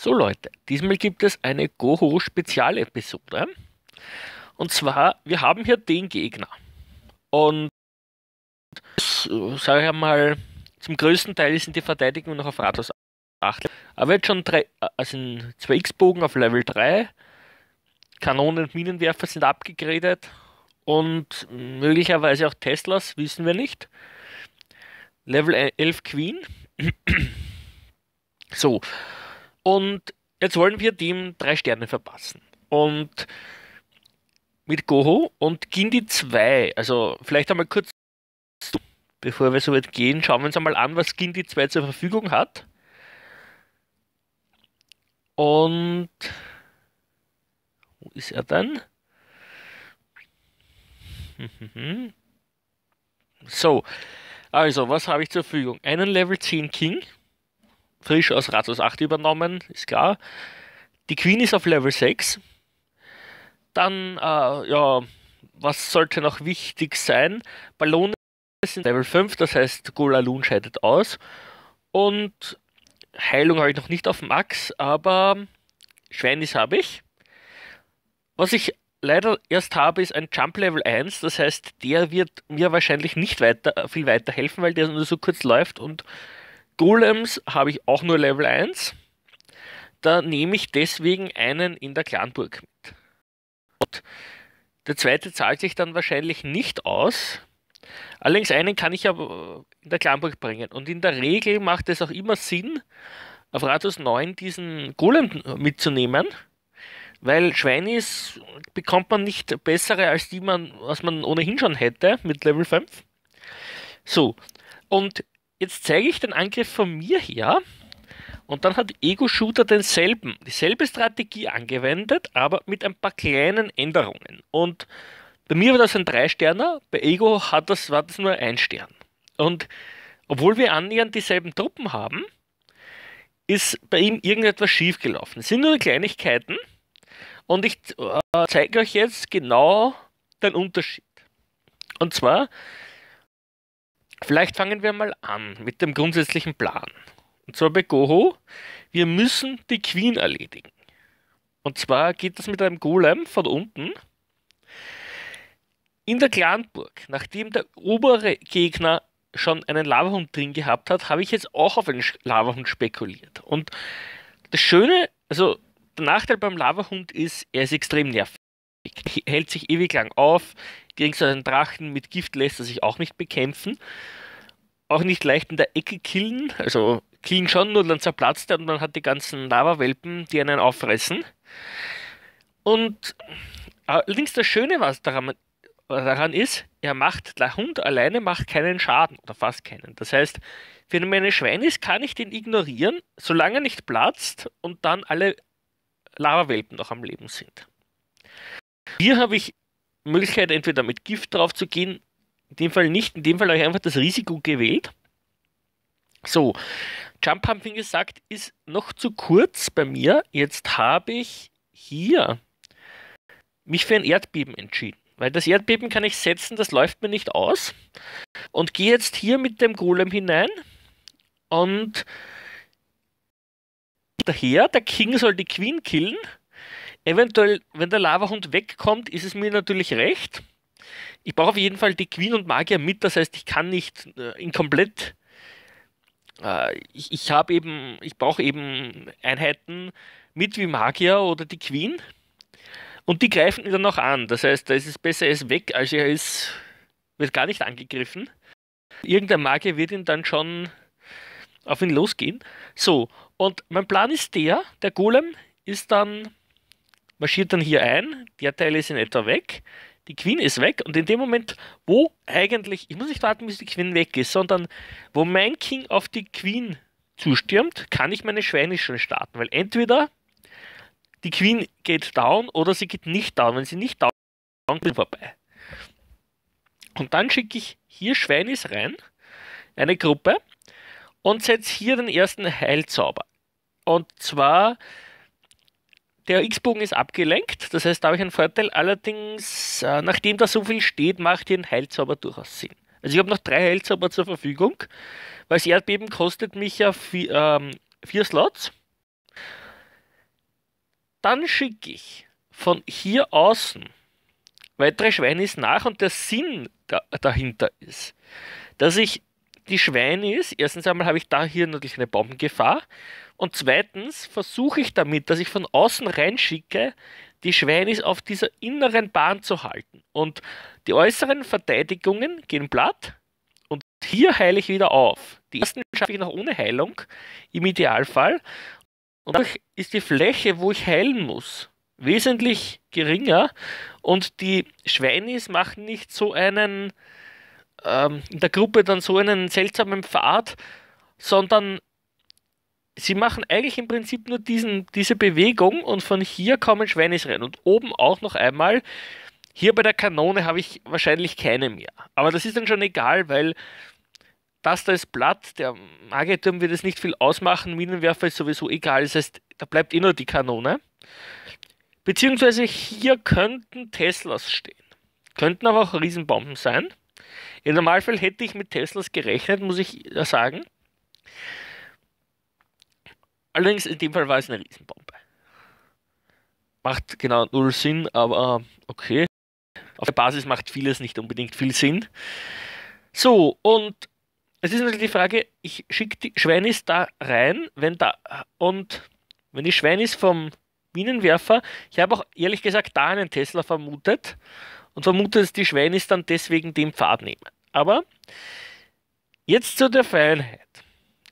So Leute, diesmal gibt es eine Goho Spezialepisode. Und zwar, wir haben hier den Gegner. Und äh, sage ich mal, zum größten Teil sind die Verteidigung noch auf Rathaus 8. Aber jetzt schon drei, äh, also in zwei X-Bogen auf Level 3. Kanonen und Minenwerfer sind abgegradet. Und möglicherweise auch Teslas, wissen wir nicht. Level 11 e-, Queen. so. Und jetzt wollen wir dem drei Sterne verpassen. Und mit Goho und Gindi 2, also vielleicht einmal kurz, bevor wir so weit gehen, schauen wir uns einmal an, was Gindi 2 zur Verfügung hat. Und wo ist er dann? So, also was habe ich zur Verfügung? Einen Level 10 King, frisch aus Ratos 8 übernommen, ist klar. Die Queen ist auf Level 6. Dann, äh, ja, was sollte noch wichtig sein? Ballone sind Level 5, das heißt Golaloon scheidet aus. Und Heilung habe ich noch nicht auf Max, aber Schweinis habe ich. Was ich leider erst habe, ist ein Jump Level 1. Das heißt, der wird mir wahrscheinlich nicht weiter, viel weiterhelfen, weil der nur so kurz läuft und Golems habe ich auch nur Level 1. Da nehme ich deswegen einen in der Clanburg mit. Und der zweite zahlt sich dann wahrscheinlich nicht aus. Allerdings einen kann ich ja in der Clanburg bringen. Und in der Regel macht es auch immer Sinn, auf Ratus 9 diesen Golem mitzunehmen, weil Schweinis bekommt man nicht bessere, als die man, was man ohnehin schon hätte mit Level 5. So, und jetzt zeige ich den Angriff von mir her. Und dann hat Ego Shooter denselben, dieselbe Strategie angewendet, aber mit ein paar kleinen Änderungen. Und bei mir war das ein Drei-Sterner, bei Ego hat das, war das nur ein Stern. Und obwohl wir annähernd dieselben Truppen haben, ist bei ihm irgendetwas schiefgelaufen. Es sind nur Kleinigkeiten. Und ich äh, zeige euch jetzt genau den Unterschied. Und zwar, Vielleicht fangen wir mal an mit dem grundsätzlichen Plan. Und zwar bei Goho, wir müssen die Queen erledigen. Und zwar geht das mit einem Golem von unten in der Clanburg. Nachdem der obere Gegner schon einen Lavahund drin gehabt hat, habe ich jetzt auch auf einen Lavahund spekuliert. Und das Schöne, also der Nachteil beim Lavahund ist, er ist extrem nervig. Er hält sich ewig lang auf, gegen so einen Drachen mit Gift lässt er sich auch nicht bekämpfen. Auch nicht leicht in der Ecke killen. Also killen schon, nur dann zerplatzt er und man hat die ganzen Lava-Welpen, die einen auffressen. Und äh, allerdings das Schöne was daran, daran ist, er macht, der Hund alleine macht keinen Schaden oder fast keinen. Das heißt, wenn er meine Schwein ist, kann ich den ignorieren, solange er nicht platzt und dann alle Lava-Welpen noch am Leben sind. Hier habe ich Möglichkeit, entweder mit Gift drauf zu gehen. In dem Fall nicht. In dem Fall habe ich einfach das Risiko gewählt. So, Jump Pumping gesagt, ist noch zu kurz bei mir. Jetzt habe ich hier mich für ein Erdbeben entschieden. Weil das Erdbeben kann ich setzen, das läuft mir nicht aus. Und gehe jetzt hier mit dem Golem hinein. Und daher, der King soll die Queen killen. Eventuell, wenn der Lavahund wegkommt, ist es mir natürlich recht. Ich brauche auf jeden Fall die Queen und Magier mit, das heißt, ich kann nicht äh, in komplett. Äh, ich, ich habe eben, ich brauche eben Einheiten mit wie Magier oder die Queen. Und die greifen ihn dann auch an. Das heißt, da ist es besser, er ist weg, als er ist, wird gar nicht angegriffen. Irgendein Magier wird ihn dann schon auf ihn losgehen. So, und mein Plan ist der, der Golem ist dann marschiert dann hier ein, der Teil ist in etwa weg, die Queen ist weg und in dem Moment, wo eigentlich, ich muss nicht warten, bis die Queen weg ist, sondern wo mein King auf die Queen zustürmt, kann ich meine Schweine schon starten, weil entweder die Queen geht down oder sie geht nicht down. Wenn sie nicht down ist, geht, bin vorbei. Und dann schicke ich hier Schweinis rein, eine Gruppe, und setze hier den ersten Heilzauber. Und zwar der X-Bogen ist abgelenkt, das heißt, da habe ich einen Vorteil. Allerdings, äh, nachdem da so viel steht, macht hier ein Heilzauber durchaus Sinn. Also ich habe noch drei Heilzauber zur Verfügung, weil das Erdbeben kostet mich ja vier, ähm, vier Slots. Dann schicke ich von hier außen weitere Schweinis nach und der Sinn da dahinter ist, dass ich die Schweine ist, erstens einmal habe ich da hier natürlich eine Bombengefahr und zweitens versuche ich damit, dass ich von außen reinschicke, die Schweinis auf dieser inneren Bahn zu halten. Und die äußeren Verteidigungen gehen platt und hier heile ich wieder auf. Die ersten schaffe ich noch ohne Heilung, im Idealfall. Und dadurch ist die Fläche, wo ich heilen muss, wesentlich geringer und die Schweinis machen nicht so einen ähm, in der Gruppe dann so einen seltsamen Pfad, sondern sie machen eigentlich im Prinzip nur diesen, diese Bewegung und von hier kommen Schweinis rein. Und oben auch noch einmal, hier bei der Kanone habe ich wahrscheinlich keine mehr. Aber das ist dann schon egal, weil das da ist Blatt, der Mageturm wird es nicht viel ausmachen, Minenwerfer ist sowieso egal, das heißt, da bleibt eh die Kanone. Beziehungsweise hier könnten Teslas stehen, könnten aber auch Riesenbomben sein. Im Normalfall hätte ich mit Teslas gerechnet, muss ich sagen. Allerdings in dem Fall war es eine Riesenbombe. Macht genau null Sinn, aber okay. Auf der Basis macht vieles nicht unbedingt viel Sinn. So, und es ist natürlich die Frage, ich schicke die Schweinis da rein, wenn da und wenn die Schweinis vom Minenwerfer. Ich habe auch ehrlich gesagt da einen Tesla vermutet und vermute, dass die Schweine dann deswegen den Pfad nehmen. Aber jetzt zu der Feinheit.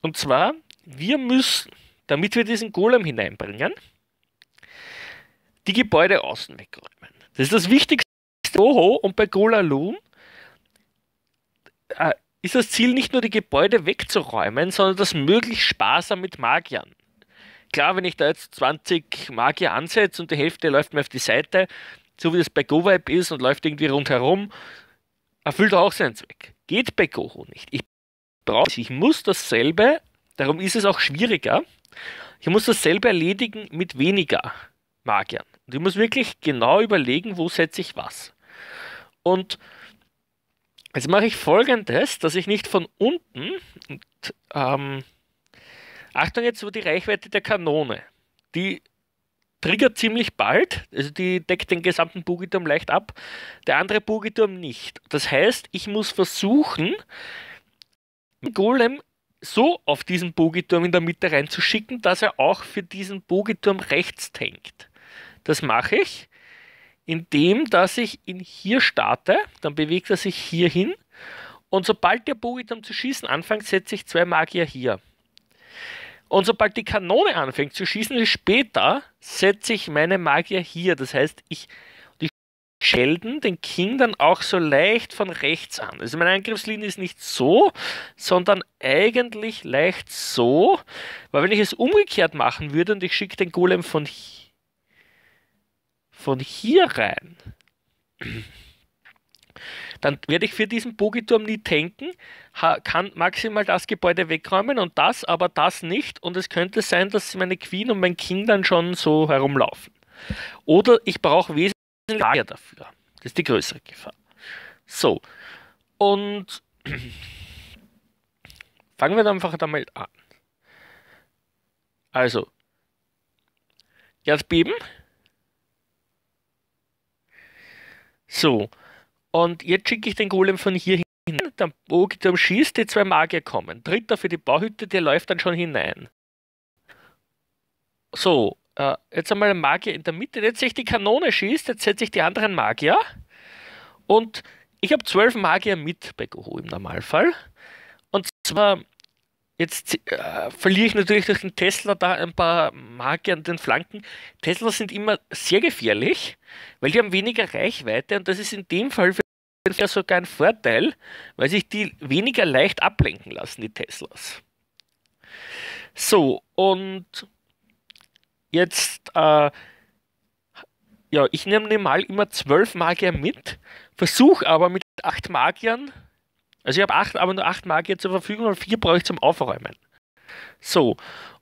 Und zwar, wir müssen, damit wir diesen Golem hineinbringen, die Gebäude außen wegräumen. Das ist das Wichtigste. Oho, und bei Gola Golalum äh, ist das Ziel nicht nur die Gebäude wegzuräumen, sondern das möglichst sparsam mit Magiern. Klar, wenn ich da jetzt 20 Magier ansetze und die Hälfte läuft mir auf die Seite, so wie das bei GoVibe ist und läuft irgendwie rundherum, erfüllt auch seinen Zweck. Geht bei Goho nicht. Ich brauche ich muss dasselbe, darum ist es auch schwieriger. Ich muss dasselbe erledigen mit weniger Magiern. Und ich muss wirklich genau überlegen, wo setze ich was. Und jetzt mache ich folgendes, dass ich nicht von unten und, ähm, Achtung jetzt über die Reichweite der Kanone. Die triggert ziemlich bald, also die deckt den gesamten Bogiturm leicht ab, der andere Bogiturm nicht. Das heißt, ich muss versuchen, den Golem so auf diesen Bogiturm in der Mitte reinzuschicken, dass er auch für diesen Bogiturm rechts tankt. Das mache ich, indem dass ich ihn hier starte, dann bewegt er sich hier hin und sobald der Bogiturm zu schießen anfängt, setze ich zwei Magier hier. Und sobald die Kanone anfängt zu schießen, später setze ich meine Magier hier. Das heißt, ich die schelden den King dann auch so leicht von rechts an. Also meine Angriffslinie ist nicht so, sondern eigentlich leicht so. Weil wenn ich es umgekehrt machen würde und ich schicke den Golem von, von hier rein dann werde ich für diesen Bogiturm nie tanken, kann maximal das Gebäude wegräumen und das, aber das nicht. Und es könnte sein, dass meine Queen und mein King dann schon so herumlaufen. Oder ich brauche wesentlich mehr dafür. Das ist die größere Gefahr. So. Und fangen wir dann einfach damit an. Also. Erdbeben. So. Und jetzt schicke ich den Golem von hier hin. Dann Bogdom oh, schießt, die zwei Magier kommen. Dritter für die Bauhütte, der läuft dann schon hinein. So, äh, jetzt einmal ein Magier in der Mitte. Jetzt sehe ich die Kanone schießt, jetzt setze ich die anderen Magier. Und ich habe zwölf Magier mit bei Goho im Normalfall. Und zwar Jetzt äh, verliere ich natürlich durch den Tesla da ein paar Marke an den Flanken. Tesla sind immer sehr gefährlich, weil die haben weniger Reichweite und das ist in dem Fall für ja sogar ein Vorteil, weil sich die weniger leicht ablenken lassen, die Teslas. So, und jetzt, äh, ja, ich nehme mal immer zwölf Magier mit, versuche aber mit acht Magiern also ich habe acht, aber nur acht Magier zur Verfügung und vier brauche ich zum Aufräumen. So.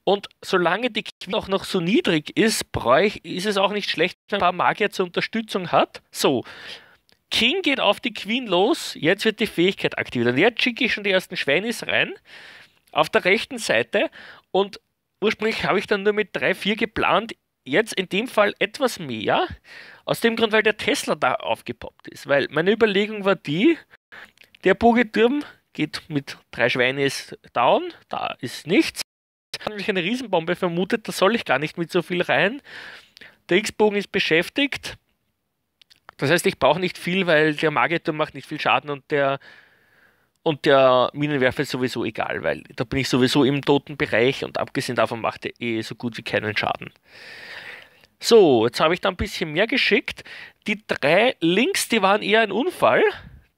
Und solange die Queen auch noch so niedrig ist, ich, ist es auch nicht schlecht, wenn man ein paar Magier zur Unterstützung hat. So. King geht auf die Queen los, jetzt wird die Fähigkeit aktiviert. Und jetzt schicke ich schon die ersten Schweinis rein, auf der rechten Seite. Und ursprünglich habe ich dann nur mit 3, 4 geplant, jetzt in dem Fall etwas mehr. Aus dem Grund, weil der Tesla da aufgepoppt ist. Weil meine Überlegung war die, der Bogeturm geht mit drei Schweines down, da ist nichts. Ich habe nämlich eine Riesenbombe vermutet, da soll ich gar nicht mit so viel rein. Der X-Bogen ist beschäftigt. Das heißt, ich brauche nicht viel, weil der Magieturm macht nicht viel Schaden und der, und der Minenwerfer ist sowieso egal, weil da bin ich sowieso im toten Bereich und abgesehen davon macht er eh so gut wie keinen Schaden. So, jetzt habe ich da ein bisschen mehr geschickt. Die drei links, die waren eher ein Unfall.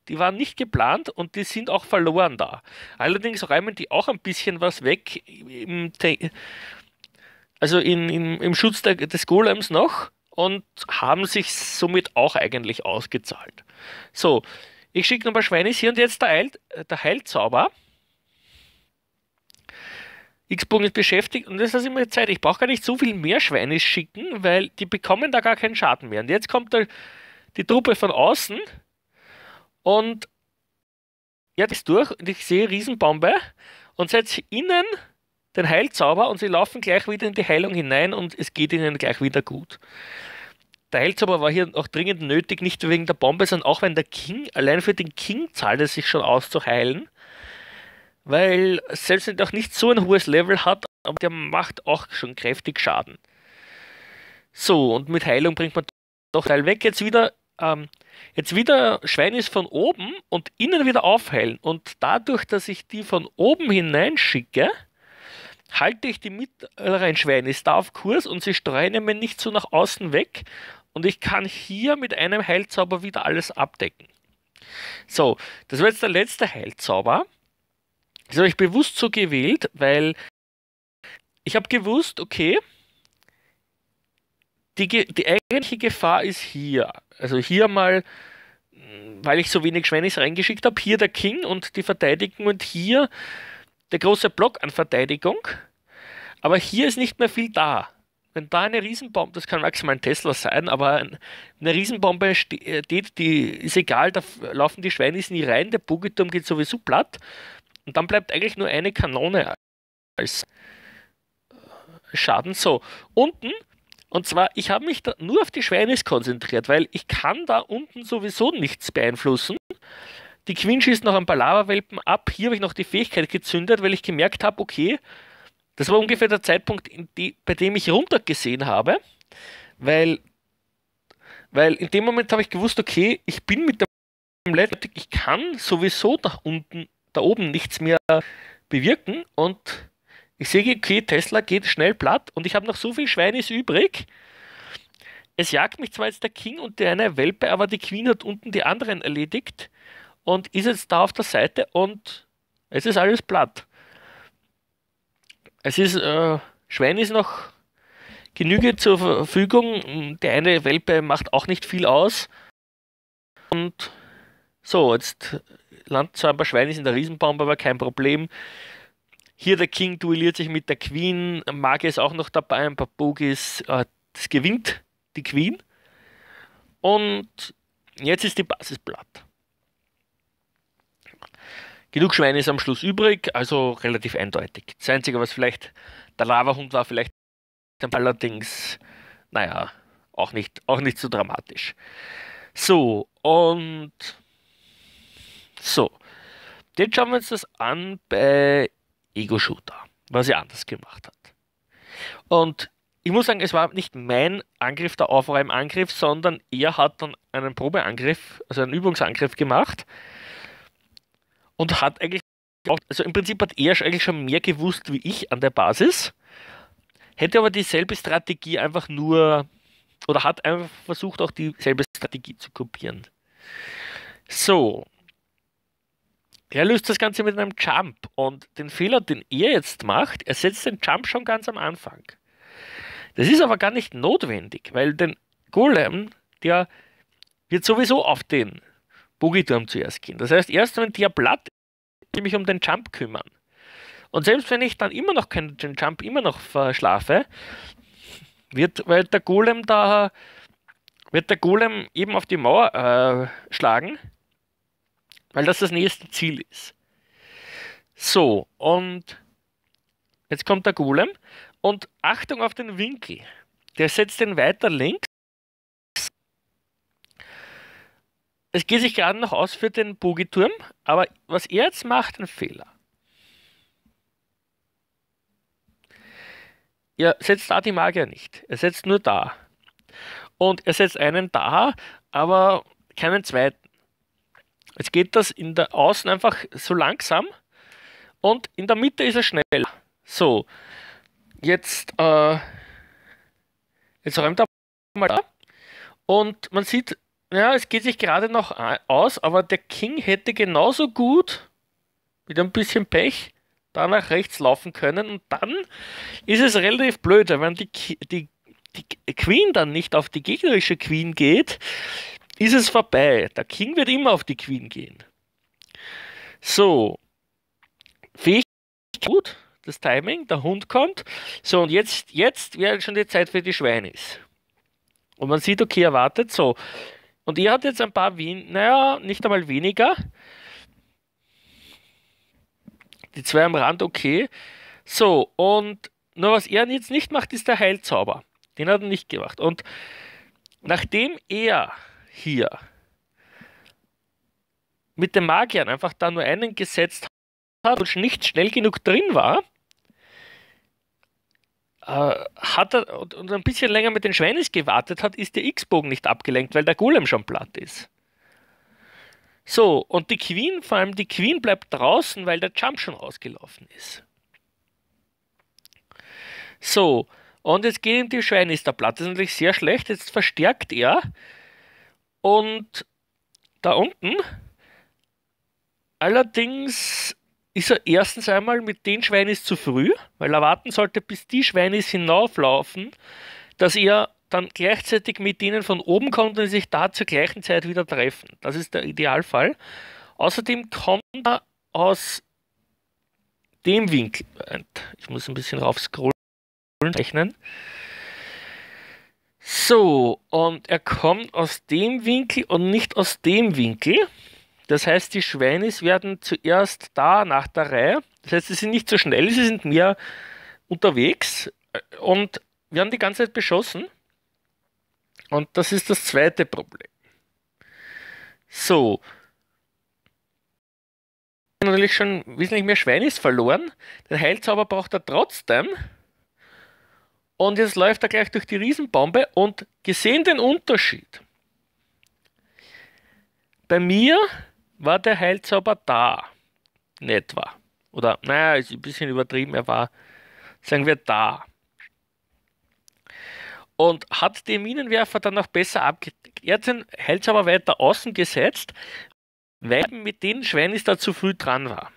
Die waren nicht geplant und die sind auch verloren da. Allerdings räumen die auch ein bisschen was weg im, also in, in, im Schutz der, des Golems noch und haben sich somit auch eigentlich ausgezahlt. So, ich schicke nochmal Schweinis hier und jetzt der, Heil, der Heilzauber. x bogen ist beschäftigt und das ist immer Zeit. Ich brauche gar nicht so viel mehr Schweine schicken, weil die bekommen da gar keinen Schaden mehr. Und jetzt kommt der, die Truppe von außen und ja, das durch und ich sehe Riesenbombe und setze innen den Heilzauber und sie laufen gleich wieder in die Heilung hinein und es geht ihnen gleich wieder gut. Der Heilzauber war hier auch dringend nötig, nicht nur wegen der Bombe, sondern auch wenn der King, allein für den King zahlt es sich schon aus zu heilen, weil selbst wenn er auch nicht so ein hohes Level hat, aber der macht auch schon kräftig Schaden. So, und mit Heilung bringt man doch Teil weg jetzt wieder ähm, jetzt wieder Schweinis von oben und innen wieder aufheilen. Und dadurch, dass ich die von oben hineinschicke, halte ich die mittleren äh, Schweinis da auf Kurs und sie streuen mir nicht so nach außen weg. Und ich kann hier mit einem Heilzauber wieder alles abdecken. So, das war jetzt der letzte Heilzauber. Das habe ich bewusst so gewählt, weil ich habe gewusst, okay, die, die eigentliche Gefahr ist hier. Also hier mal, weil ich so wenig Schwennis reingeschickt habe, hier der King und die Verteidigung und hier der große Block an Verteidigung. Aber hier ist nicht mehr viel da. Wenn da eine Riesenbombe, das kann maximal ein Tesla sein, aber eine Riesenbombe äh, steht, die ist egal, da laufen die Schweinis nie rein, der Bogeturm geht sowieso platt. Und dann bleibt eigentlich nur eine Kanone als Schaden. So, unten und zwar, ich habe mich nur auf die Schweinis konzentriert, weil ich kann da unten sowieso nichts beeinflussen. Die Queen schießt noch ein paar Lava-Welpen ab. Hier habe ich noch die Fähigkeit gezündet, weil ich gemerkt habe, okay, das war ungefähr der Zeitpunkt, die, bei dem ich runtergesehen habe, weil, weil in dem Moment habe ich gewusst, okay, ich bin mit dem Leitmotiv, ich kann sowieso nach unten, da oben nichts mehr bewirken und ich sehe, okay, Tesla geht schnell platt und ich habe noch so viel Schweinis übrig. Es jagt mich zwar jetzt der King und der eine Welpe, aber die Queen hat unten die anderen erledigt und ist jetzt da auf der Seite und es ist alles platt. Es ist, äh, Schwein ist noch genüge zur Verfügung. Der eine Welpe macht auch nicht viel aus. Und so, jetzt landen zwar ein paar Schweine in der Riesenbombe, aber kein Problem. Hier der King duelliert sich mit der Queen. Magie ist auch noch dabei, ein paar Bogies. Äh, das gewinnt die Queen. Und jetzt ist die Basis platt. Genug Schweine ist am Schluss übrig, also relativ eindeutig. Das Einzige, was vielleicht der Lava-Hund war, vielleicht allerdings, naja, auch nicht, auch nicht so dramatisch. So, und so. Jetzt schauen wir uns das an bei Ego-Shooter, was er anders gemacht hat. Und ich muss sagen, es war nicht mein Angriff, der Aufräumangriff, sondern er hat dann einen Probeangriff, also einen Übungsangriff gemacht und hat eigentlich auch, also im Prinzip hat er eigentlich schon mehr gewusst wie ich an der Basis, hätte aber dieselbe Strategie einfach nur oder hat einfach versucht, auch dieselbe Strategie zu kopieren. So, der löst das Ganze mit einem Jump und den Fehler, den er jetzt macht, er setzt den Jump schon ganz am Anfang. Das ist aber gar nicht notwendig, weil den Golem, der wird sowieso auf den Boogieturm zuerst gehen. Das heißt, erst wenn der Blatt ist, mich um den Jump kümmern. Und selbst wenn ich dann immer noch keinen, den Jump immer noch verschlafe, wird, weil der Golem da, wird der Golem eben auf die Mauer äh, schlagen weil das das nächste Ziel ist. So, und jetzt kommt der Golem. Und Achtung auf den Winkel. Der setzt den weiter links. Es geht sich gerade noch aus für den Bogiturm, aber was er jetzt macht, ein Fehler. Er setzt da die Magier nicht. Er setzt nur da. Und er setzt einen da, aber keinen zweiten. Jetzt geht das in der Außen einfach so langsam und in der Mitte ist er schnell. So, jetzt, äh, jetzt räumt er mal ab und man sieht, ja, es geht sich gerade noch aus, aber der King hätte genauso gut mit ein bisschen Pech da nach rechts laufen können und dann ist es relativ blöd, wenn die, die, die Queen dann nicht auf die gegnerische Queen geht, ist es vorbei. Der King wird immer auf die Queen gehen. So. Fähigkeit gut, das Timing, der Hund kommt. So, und jetzt, jetzt wäre schon die Zeit für die Schweine Und man sieht, okay, er wartet so. Und er hat jetzt ein paar Wien, naja, nicht einmal weniger. Die zwei am Rand, okay. So, und nur was er jetzt nicht macht, ist der Heilzauber. Den hat er nicht gemacht. Und nachdem er hier mit den Magiern einfach da nur einen gesetzt hat und nicht schnell genug drin war, äh, hat er und, und, ein bisschen länger mit den Schweines gewartet hat, ist der X-Bogen nicht abgelenkt, weil der Golem schon platt ist. So, und die Queen, vor allem die Queen bleibt draußen, weil der Jump schon rausgelaufen ist. So, und jetzt gehen die Schweine ist der Platz ist natürlich sehr schlecht. Jetzt verstärkt er und da unten, allerdings ist er erstens einmal mit den Schweinis zu früh, weil er warten sollte, bis die Schweinis hinauflaufen, dass er dann gleichzeitig mit denen von oben kommt und sich da zur gleichen Zeit wieder treffen. Das ist der Idealfall. Außerdem kommt er aus dem Winkel. Ich muss ein bisschen rauf scrollen, rechnen. So, und er kommt aus dem Winkel und nicht aus dem Winkel. Das heißt, die Schweinis werden zuerst da nach der Reihe. Das heißt, sie sind nicht so schnell, sie sind mehr unterwegs äh, und werden die ganze Zeit beschossen. Und das ist das zweite Problem. So. Natürlich schon wesentlich mehr Schweinis verloren. Den Heilzauber braucht er trotzdem. Und jetzt läuft er gleich durch die Riesenbombe und gesehen den Unterschied. Bei mir war der Heilzauber da, Nicht wahr? Oder, naja, ist ein bisschen übertrieben, er war, sagen wir, da. Und hat den Minenwerfer dann noch besser abgedeckt. Er hat den Heilzauber weiter außen gesetzt, weil mit dem Schwein ist da zu früh dran war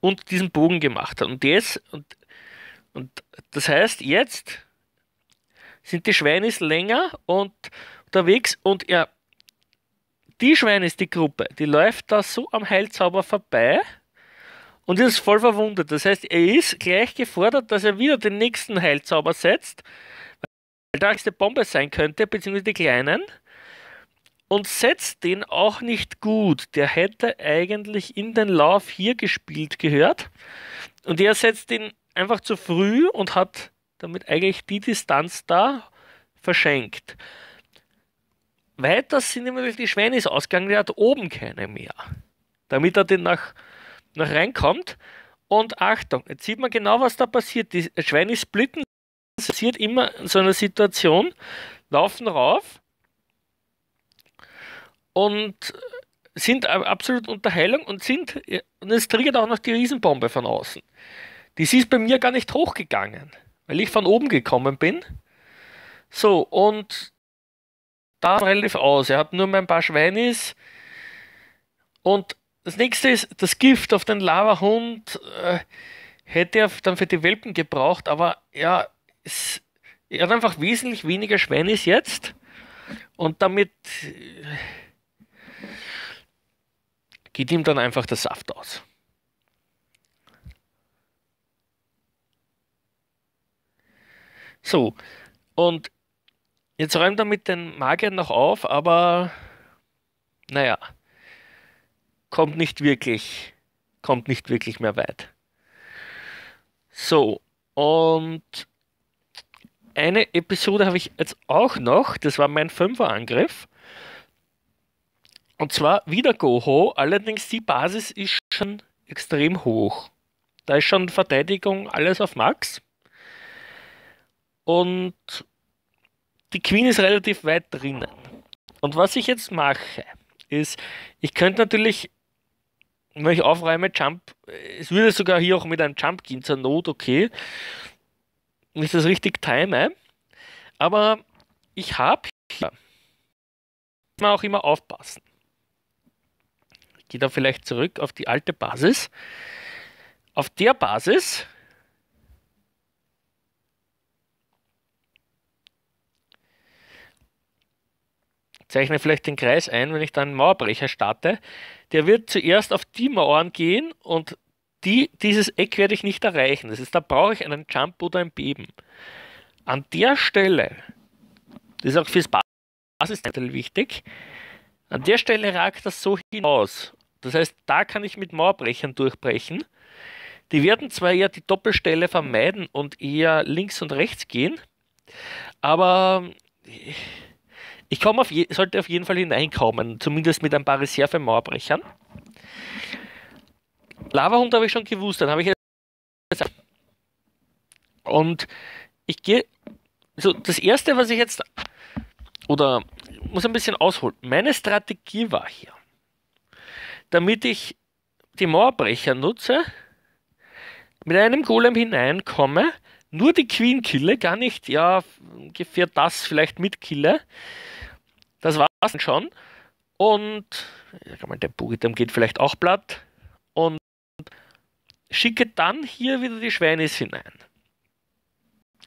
und diesen Bogen gemacht hat. Und, jetzt, und und das heißt, jetzt sind die Schweine länger und unterwegs und ja, die ist die Gruppe, die läuft da so am Heilzauber vorbei und ist voll verwundet. Das heißt, er ist gleich gefordert, dass er wieder den nächsten Heilzauber setzt, weil da eine Bombe sein könnte, beziehungsweise die kleinen. Und setzt den auch nicht gut. Der hätte eigentlich in den Lauf hier gespielt gehört. Und er setzt den einfach zu früh und hat damit eigentlich die Distanz da verschenkt. Weiter sind nämlich die Schwenis ausgegangen, der hat oben keine mehr. Damit er den nach, nach reinkommt. Und Achtung, jetzt sieht man genau, was da passiert. Die Schweine splitten, das passiert immer in so einer Situation, laufen rauf und sind absolut unter Heilung und sind, und es triggert auch noch die Riesenbombe von außen. Das ist bei mir gar nicht hochgegangen, weil ich von oben gekommen bin. So, und da relativ aus. Er hat nur mein paar Schweinis. Und das nächste ist, das Gift auf den Lavahund äh, hätte er dann für die Welpen gebraucht, aber ja, es, er hat einfach wesentlich weniger Schweinis jetzt. Und damit äh, geht ihm dann einfach der Saft aus. So, und jetzt räumt er mit den Magiern noch auf, aber naja, kommt nicht wirklich, kommt nicht wirklich mehr weit. So, und eine Episode habe ich jetzt auch noch, das war mein Fünferangriff. Und zwar wieder Goho, allerdings die Basis ist schon extrem hoch. Da ist schon Verteidigung alles auf Max. Und die Queen ist relativ weit drinnen. Und was ich jetzt mache, ist, ich könnte natürlich, wenn ich aufräume, Jump, es würde sogar hier auch mit einem Jump gehen, zur Not okay, wenn ich das richtig time, aber ich habe hier, muss man auch immer aufpassen. Ich gehe da vielleicht zurück auf die alte Basis. Auf der Basis zeichne vielleicht den Kreis ein, wenn ich dann einen Mauerbrecher starte, der wird zuerst auf die Mauern gehen und die, dieses Eck werde ich nicht erreichen. Das ist, da brauche ich einen Jump oder ein Beben. An der Stelle, das ist auch fürs Basisteil wichtig, an der Stelle ragt das so hinaus. Das heißt, da kann ich mit Mauerbrechern durchbrechen. Die werden zwar eher die Doppelstelle vermeiden und eher links und rechts gehen, aber ich komme auf je, sollte auf jeden Fall hineinkommen, zumindest mit ein paar Reserve-Mauerbrechern. Lava-Hund habe ich schon gewusst, dann habe ich jetzt. Und ich gehe. So, das erste, was ich jetzt. Oder muss ein bisschen ausholen. Meine Strategie war hier, damit ich die Mauerbrecher nutze, mit einem Golem hineinkomme, nur die Queen kille, gar nicht, ja, ungefähr das vielleicht mit kille. Das war's dann schon. Und mal, der Bugitam geht vielleicht auch platt. Und schicke dann hier wieder die Schweinis hinein.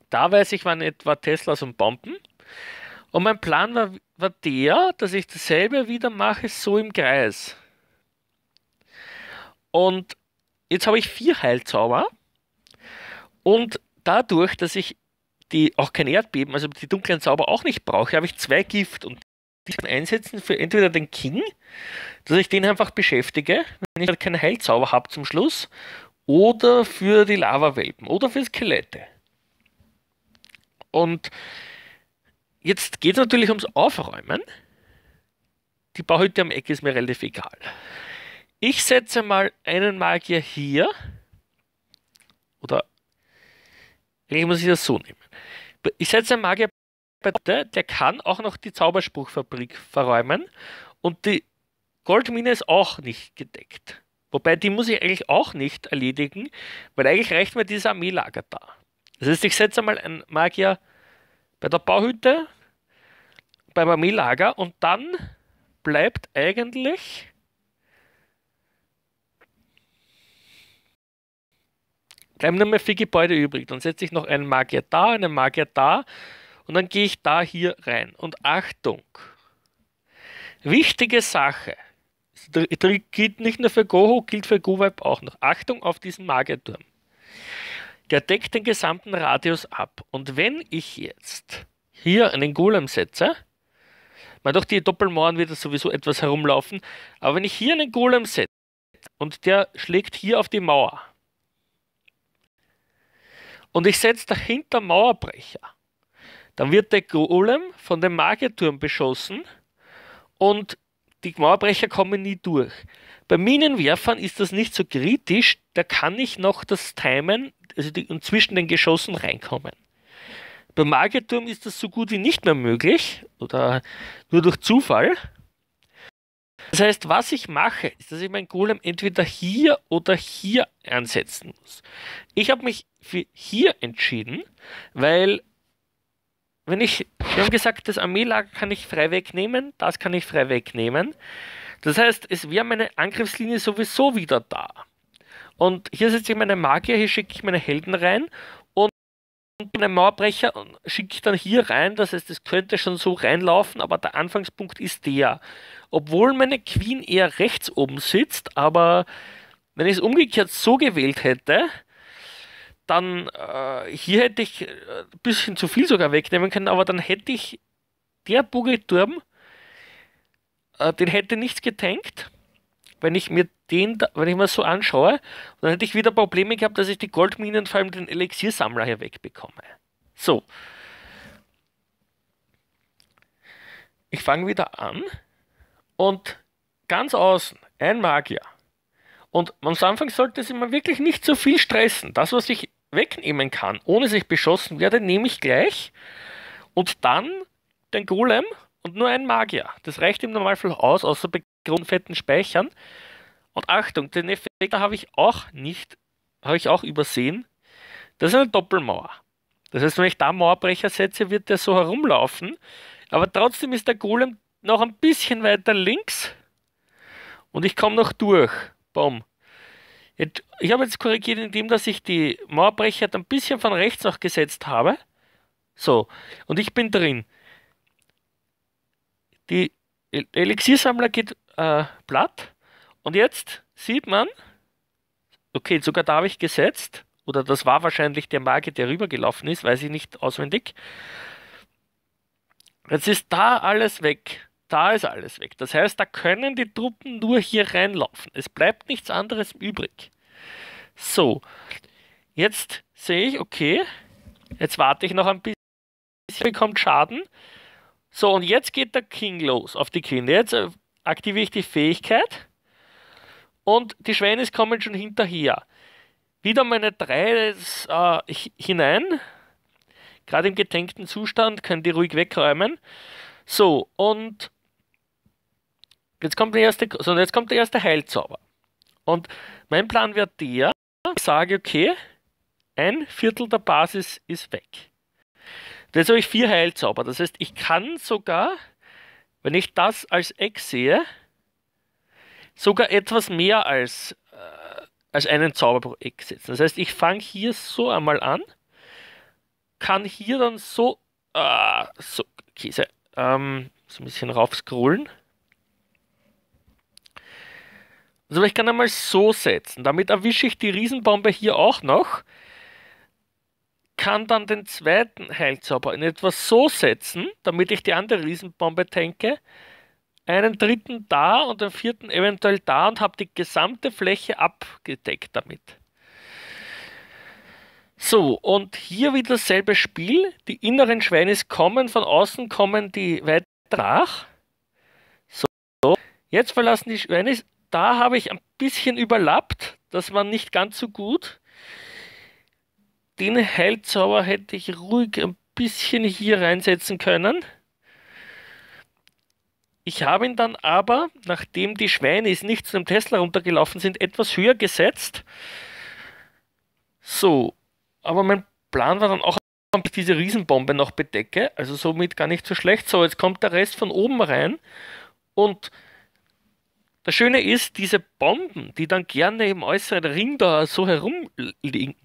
Da weiß ich, wann etwa Teslas und Bomben. Und mein Plan war, war der, dass ich dasselbe wieder mache, so im Kreis. Und jetzt habe ich vier Heilzauber. Und dadurch, dass ich die auch kein Erdbeben, also die dunklen Zauber auch nicht brauche, habe ich zwei Gift und die kann einsetzen für entweder den King, dass ich den einfach beschäftige, wenn ich halt keinen Heilzauber habe zum Schluss, oder für die Lava-Welpen oder für Skelette. Und jetzt geht es natürlich ums Aufräumen. Die Bauhütte am Eck ist mir relativ egal. Ich setze mal einen Magier hier oder eigentlich muss ich das so nehmen. Ich setze einen Magier bei der der kann auch noch die Zauberspruchfabrik verräumen und die Goldmine ist auch nicht gedeckt. Wobei, die muss ich eigentlich auch nicht erledigen, weil eigentlich reicht mir dieses Armeelager da. Das heißt, ich setze einmal einen Magier bei der Bauhütte, beim Armeelager und dann bleibt eigentlich bleiben nur mehr vier Gebäude übrig. Dann setze ich noch einen Magier da, einen Magier da und dann gehe ich da hier rein. Und Achtung! Wichtige Sache. Trick gilt nicht nur für Goho, gilt für Guweb auch noch. Achtung auf diesen Magierturm. Der deckt den gesamten Radius ab. Und wenn ich jetzt hier einen Golem setze, man doch die Doppelmauern wird sowieso etwas herumlaufen, aber wenn ich hier einen Golem setze und der schlägt hier auf die Mauer, und ich setze dahinter Mauerbrecher. Dann wird der Golem von dem Magierturm beschossen und die Mauerbrecher kommen nie durch. Bei Minenwerfern ist das nicht so kritisch, da kann ich noch das Timen also die, und zwischen den Geschossen reinkommen. Beim Magierturm ist das so gut wie nicht mehr möglich oder nur durch Zufall. Das heißt, was ich mache, ist, dass ich meinen Golem entweder hier oder hier ansetzen muss. Ich habe mich für hier entschieden, weil wenn ich, wir haben gesagt, das Armeelager kann ich frei wegnehmen, das kann ich frei wegnehmen. Das heißt, es wäre meine Angriffslinie sowieso wieder da. Und hier setze ich meine Magier, hier schicke ich meine Helden rein einen Mauerbrecher und schicke dann hier rein. Das heißt, es könnte schon so reinlaufen, aber der Anfangspunkt ist der. Obwohl meine Queen eher rechts oben sitzt, aber wenn ich es umgekehrt so gewählt hätte, dann äh, hier hätte ich äh, ein bisschen zu viel sogar wegnehmen können, aber dann hätte ich der Bugelturm, äh, den hätte nichts getankt wenn ich mir den, wenn ich mir so anschaue, dann hätte ich wieder Probleme gehabt, dass ich die Goldminen, vor allem den Elixiersammler hier wegbekomme. So. Ich fange wieder an und ganz außen ein Magier. Und am Anfang sollte es immer wirklich nicht so viel stressen. Das, was ich wegnehmen kann, ohne dass ich beschossen werde, nehme ich gleich. Und dann den Golem und nur ein Magier. Das reicht im Normalfall aus, außer bei grundfetten Speichern. Und Achtung, den Effekt habe ich auch nicht, habe ich auch übersehen. Das ist eine Doppelmauer. Das heißt, wenn ich da Mauerbrecher setze, wird der so herumlaufen. Aber trotzdem ist der Golem noch ein bisschen weiter links. Und ich komme noch durch. Boom. ich habe jetzt korrigiert, indem dass ich die Mauerbrecher ein bisschen von rechts noch gesetzt habe. So. Und ich bin drin die Elixiersammler geht äh, platt und jetzt sieht man, okay, sogar da habe ich gesetzt, oder das war wahrscheinlich der Magier, der rübergelaufen ist, weiß ich nicht auswendig. Jetzt ist da alles weg. Da ist alles weg. Das heißt, da können die Truppen nur hier reinlaufen. Es bleibt nichts anderes übrig. So, jetzt sehe ich, okay, jetzt warte ich noch ein bisschen, kommt Schaden. So, und jetzt geht der King los auf die Kinder. Jetzt äh, aktiviere ich die Fähigkeit und die Schweines kommen schon hinterher. Wieder meine drei äh, hinein. Gerade im getankten Zustand können die ruhig wegräumen. So, und jetzt kommt der erste, so, jetzt kommt der erste Heilzauber. Und mein Plan wäre der, ich sage, okay, ein Viertel der Basis ist weg. Jetzt habe ich vier Heilzauber. Das heißt, ich kann sogar, wenn ich das als Eck sehe, sogar etwas mehr als, äh, als einen Zauber pro Eck setzen. Das heißt, ich fange hier so einmal an, kann hier dann so, äh, so Käse, ähm, so ein bisschen raufscrollen. Also ich kann einmal so setzen. Damit erwische ich die Riesenbombe hier auch noch kann dann den zweiten Heilzauber in etwas so setzen, damit ich die andere Riesenbombe tanke, einen dritten da und den vierten eventuell da und habe die gesamte Fläche abgedeckt damit. So, und hier wieder dasselbe Spiel. Die inneren Schweinis kommen, von außen kommen die weiter nach. So, jetzt verlassen die Schweinis. Da habe ich ein bisschen überlappt. Das war nicht ganz so gut. Den Heilzauber hätte ich ruhig ein bisschen hier reinsetzen können. Ich habe ihn dann aber, nachdem die Schweine es nicht zu dem Tesla runtergelaufen sind, etwas höher gesetzt. So, aber mein Plan war dann auch, dass ich diese Riesenbombe noch bedecke. Also somit gar nicht so schlecht. So, jetzt kommt der Rest von oben rein. Und das Schöne ist, diese Bomben, die dann gerne im äußeren Ring da so herumliegen,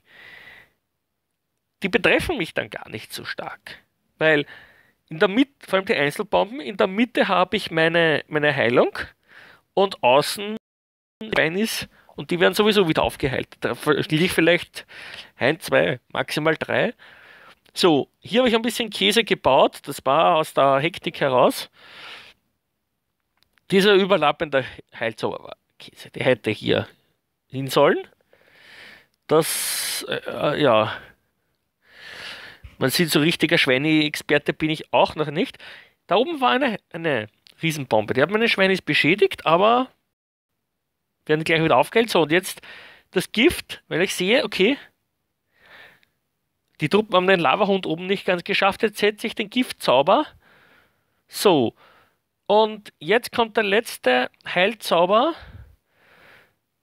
die betreffen mich dann gar nicht so stark. Weil in der Mitte, vor allem die Einzelbomben, in der Mitte habe ich meine, meine Heilung und außen Bein ist und die werden sowieso wieder aufgeheilt. Da liege ich vielleicht ein, zwei, maximal drei. So, hier habe ich ein bisschen Käse gebaut, das war aus der Hektik heraus. Dieser überlappende Heilzauberkäse, der hätte hier hin sollen. Das, äh, äh ja, man sieht, so richtiger Schweine-Experte bin ich auch noch nicht. Da oben war eine, eine Riesenbombe. Die hat meine Schweine beschädigt, aber werden gleich wieder aufgeheilt. So, und jetzt das Gift, weil ich sehe, okay, die Truppen haben den Lavahund oben nicht ganz geschafft. Jetzt setze ich den Giftzauber. So. Und jetzt kommt der letzte Heilzauber.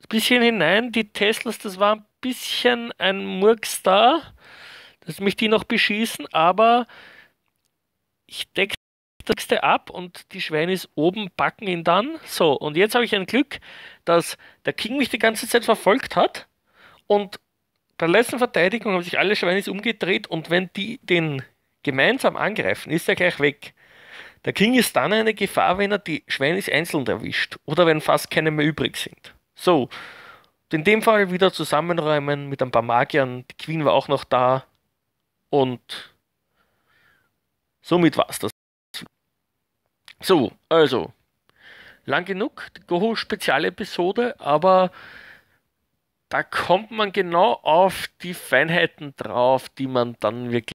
Ein bisschen hinein. Die Teslas, das war ein bisschen ein Murks da dass mich die noch beschießen, aber ich decke Texte ab und die Schweine ist oben, packen ihn dann. So, und jetzt habe ich ein Glück, dass der King mich die ganze Zeit verfolgt hat und bei der letzten Verteidigung haben sich alle Schweine umgedreht und wenn die den gemeinsam angreifen, ist er gleich weg. Der King ist dann eine Gefahr, wenn er die Schweine einzeln erwischt oder wenn fast keine mehr übrig sind. So, und in dem Fall wieder zusammenräumen mit ein paar Magiern. Die Queen war auch noch da. Und somit war es das. So, also, lang genug, die Goho-Spezialepisode, aber da kommt man genau auf die Feinheiten drauf, die man dann wirklich